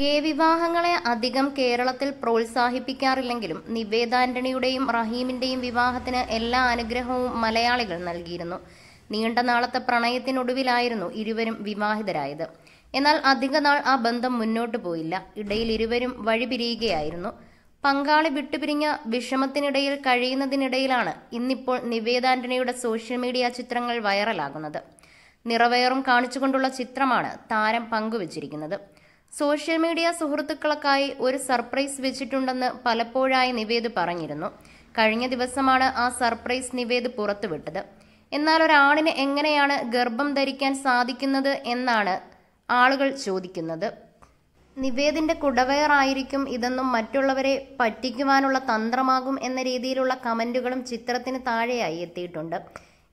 ഗേ വിവാഹങ്ങളെ അധികം കേരളത്തിൽ പ്രോത്സാഹിപ്പിക്കാറില്ലെങ്കിലും നിവേദ ആന്റണിയുടെയും റഹീമിന്റെയും വിവാഹത്തിന് എല്ലാ അനുഗ്രഹവും മലയാളികൾ നൽകിയിരുന്നു നീണ്ട നാളത്തെ പ്രണയത്തിനൊടുവിലായിരുന്നു ഇരുവരും വിവാഹിതരായത് എന്നാൽ നാൾ ആ ബന്ധം മുന്നോട്ടു പോയില്ല ഇടയിൽ ഇരുവരും വഴിപിരിയുകയായിരുന്നു പങ്കാളി വിട്ടുപിരിഞ്ഞ വിഷമത്തിനിടയിൽ കഴിയുന്നതിനിടയിലാണ് ഇന്നിപ്പോൾ നിവേദ ആന്റണിയുടെ സോഷ്യൽ മീഡിയ ചിത്രങ്ങൾ വൈറലാകുന്നത് നിറവേറും കാണിച്ചുകൊണ്ടുള്ള ചിത്രമാണ് താരം പങ്കുവച്ചിരിക്കുന്നത് സോഷ്യൽ മീഡിയ സുഹൃത്തുക്കൾക്കായി ഒരു സർപ്രൈസ് വെച്ചിട്ടുണ്ടെന്ന് പലപ്പോഴായി നിവേദ് പറഞ്ഞിരുന്നു കഴിഞ്ഞ ദിവസമാണ് ആ സർപ്രൈസ് നിവേദ് പുറത്തുവിട്ടത് എന്നാൽ ഒരാളിന് എങ്ങനെയാണ് ഗർഭം ധരിക്കാൻ സാധിക്കുന്നത് എന്നാണ് ആളുകൾ ചോദിക്കുന്നത് നിവേദിന്റെ കുടവയറായിരിക്കും ഇതെന്നും മറ്റുള്ളവരെ പറ്റിക്കുവാനുള്ള തന്ത്രമാകും എന്ന രീതിയിലുള്ള കമന്റുകളും ചിത്രത്തിന് താഴെയായി എത്തിയിട്ടുണ്ട്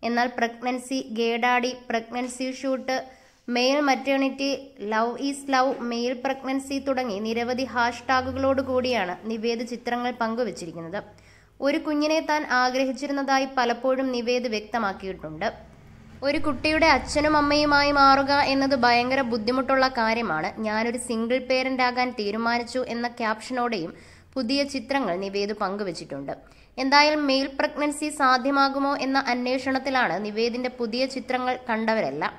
എന്നാൽ പ്രഗ്നൻസി ഗേഡാടി pregnancy shoot male maternity love is love male pregnancy തുടങ്ങി നിരവധി ഹാഷ്ടാഗുകളോട് കൂടിയാണ് നിവേദ് ചിത്രങ്ങൾ പങ്കുവച്ചിരിക്കുന്നത് ഒരു കുഞ്ഞിനെ താൻ ആഗ്രഹിച്ചിരുന്നതായി പലപ്പോഴും നിവേദ് വ്യക്തമാക്കിയിട്ടുണ്ട് ഒരു കുട്ടിയുടെ അച്ഛനും അമ്മയുമായി മാറുക എന്നത് ഭയങ്കര ബുദ്ധിമുട്ടുള്ള കാര്യമാണ് ഞാനൊരു സിംഗിൾ പേരൻ്റ് ആകാൻ തീരുമാനിച്ചു എന്ന ക്യാപ്ഷനോടെയും പുതിയ ചിത്രങ്ങൾ നിവേദ് പങ്കുവച്ചിട്ടുണ്ട് എന്തായാലും മെയിൽ പ്രഗ്നൻസി സാധ്യമാകുമോ എന്ന അന്വേഷണത്തിലാണ് നിവേദിന്റെ പുതിയ ചിത്രങ്ങൾ കണ്ടവരെല്ലാം